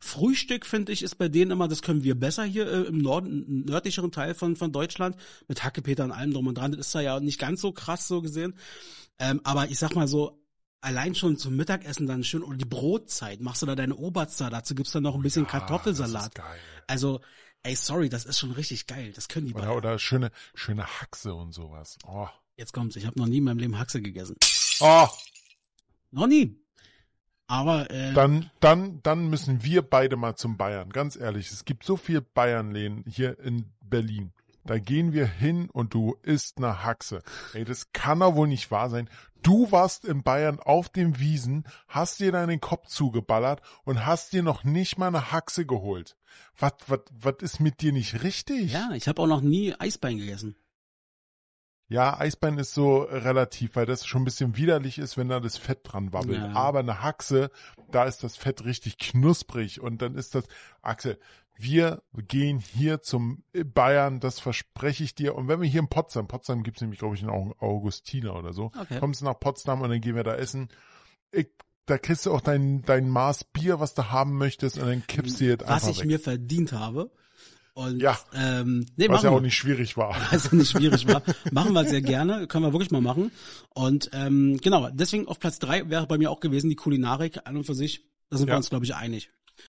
Frühstück, finde ich, ist bei denen immer, das können wir besser hier äh, im Norden, nördlicheren Teil von, von Deutschland, mit Hackepeter und allem drum und dran. Das ist da ja nicht ganz so krass so gesehen. Ähm, aber ich sag mal so, allein schon zum Mittagessen dann schön oder die Brotzeit, machst du da deine Oberster, dazu gibt's dann noch ein bisschen ja, Kartoffelsalat. Also, ey, sorry, das ist schon richtig geil. Das können die oder, beiden. Oder schöne, schöne Haxe und sowas. Oh. Jetzt kommt's, ich habe noch nie in meinem Leben Haxe gegessen. Oh. Noch nie. Aber äh, dann, dann, dann müssen wir beide mal zum Bayern. Ganz ehrlich, es gibt so viel Bayern-Läden hier in Berlin. Da gehen wir hin und du isst eine Haxe. Ey, das kann doch wohl nicht wahr sein. Du warst in Bayern auf dem Wiesen, hast dir deinen Kopf zugeballert und hast dir noch nicht mal eine Haxe geholt. Was, was, was ist mit dir nicht richtig? Ja, ich habe auch noch nie Eisbein gegessen. Ja, Eisbein ist so relativ, weil das schon ein bisschen widerlich ist, wenn da das Fett dran wabbelt. Ja. Aber eine Haxe, da ist das Fett richtig knusprig und dann ist das, Axel, wir gehen hier zum Bayern, das verspreche ich dir. Und wenn wir hier in Potsdam, Potsdam gibt es nämlich, glaube ich, einen Augustiner oder so, okay. kommst du nach Potsdam und dann gehen wir da essen. Ich, da kriegst du auch dein, dein Maß Bier, was du haben möchtest, und dann kippst du jetzt einfach Was ich weg. mir verdient habe. Und, ja, ähm, nee, was ja auch nicht schwierig war. Was ja nicht schwierig war. machen wir sehr gerne, können wir wirklich mal machen. Und ähm, genau, deswegen auf Platz drei wäre bei mir auch gewesen die Kulinarik an und für sich. Da sind ja. wir uns, glaube ich, einig.